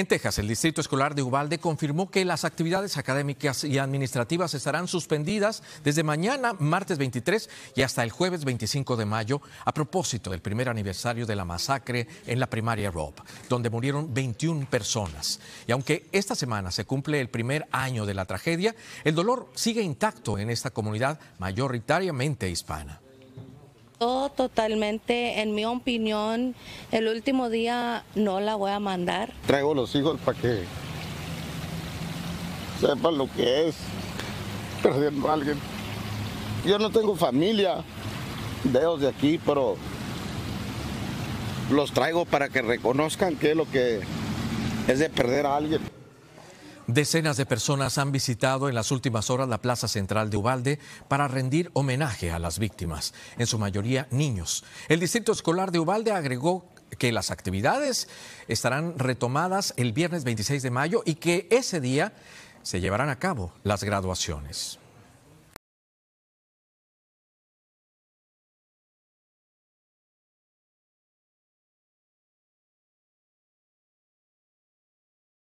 En Texas, el Distrito Escolar de Ubalde confirmó que las actividades académicas y administrativas estarán suspendidas desde mañana, martes 23, y hasta el jueves 25 de mayo, a propósito del primer aniversario de la masacre en la primaria Rob, donde murieron 21 personas. Y aunque esta semana se cumple el primer año de la tragedia, el dolor sigue intacto en esta comunidad mayoritariamente hispana. Yo totalmente, en mi opinión, el último día no la voy a mandar. Traigo los hijos para que sepan lo que es perdiendo a alguien. Yo no tengo familia, dedos de aquí, pero los traigo para que reconozcan qué es lo que es de perder a alguien. Decenas de personas han visitado en las últimas horas la Plaza Central de Ubalde para rendir homenaje a las víctimas, en su mayoría niños. El Distrito Escolar de Ubalde agregó que las actividades estarán retomadas el viernes 26 de mayo y que ese día se llevarán a cabo las graduaciones.